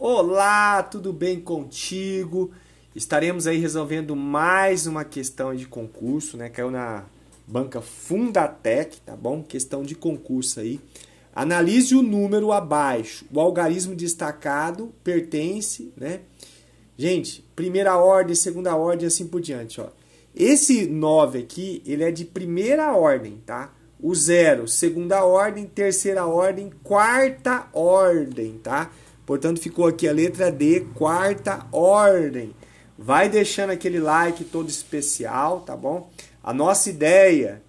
Olá, tudo bem contigo? Estaremos aí resolvendo mais uma questão de concurso, né? Caiu na banca Fundatec, tá bom? Questão de concurso aí. Analise o número abaixo. O algarismo destacado pertence, né? Gente, primeira ordem, segunda ordem, assim por diante, ó. Esse 9 aqui, ele é de primeira ordem, tá? O zero, segunda ordem, terceira ordem, quarta ordem, tá? Portanto, ficou aqui a letra D, quarta ordem. Vai deixando aquele like todo especial, tá bom? A nossa ideia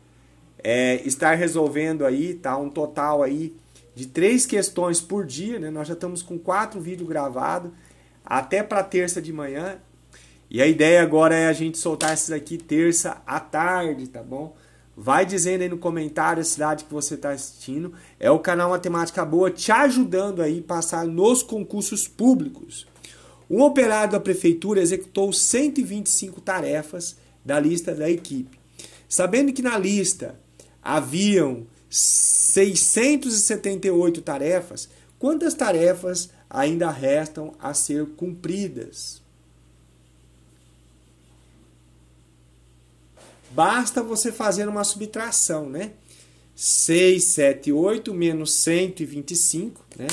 é estar resolvendo aí, tá? Um total aí de três questões por dia, né? Nós já estamos com quatro vídeos gravados até para terça de manhã. E a ideia agora é a gente soltar esses aqui terça à tarde, tá bom? Vai dizendo aí no comentário a cidade que você está assistindo. É o canal Matemática Boa te ajudando aí passar nos concursos públicos. Um operário da prefeitura executou 125 tarefas da lista da equipe. Sabendo que na lista haviam 678 tarefas, quantas tarefas ainda restam a ser cumpridas? basta você fazer uma subtração, né? 6, 7, 8 menos 125, né?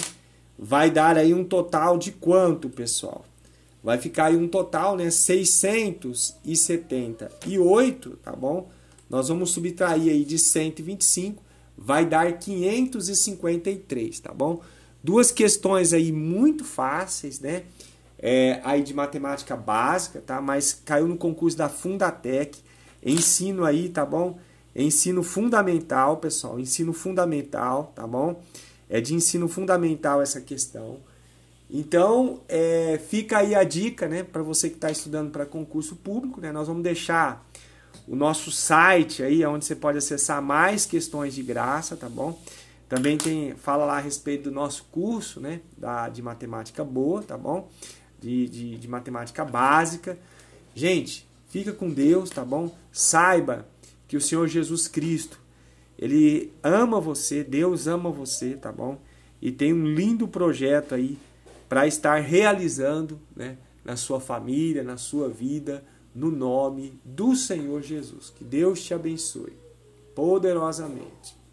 Vai dar aí um total de quanto, pessoal? Vai ficar aí um total, né? 678, tá bom? Nós vamos subtrair aí de 125, vai dar 553, tá bom? Duas questões aí muito fáceis, né? É, aí de matemática básica, tá? Mas caiu no concurso da Fundatec. Ensino aí, tá bom? Ensino fundamental, pessoal. Ensino fundamental, tá bom? É de ensino fundamental essa questão. Então, é, fica aí a dica, né, para você que está estudando para concurso público, né? Nós vamos deixar o nosso site aí, onde você pode acessar mais questões de graça, tá bom? Também tem fala lá a respeito do nosso curso, né, da, de matemática boa, tá bom? De, de, de matemática básica. Gente, Fica com Deus, tá bom? Saiba que o Senhor Jesus Cristo, ele ama você, Deus ama você, tá bom? E tem um lindo projeto aí para estar realizando, né, na sua família, na sua vida, no nome do Senhor Jesus. Que Deus te abençoe poderosamente.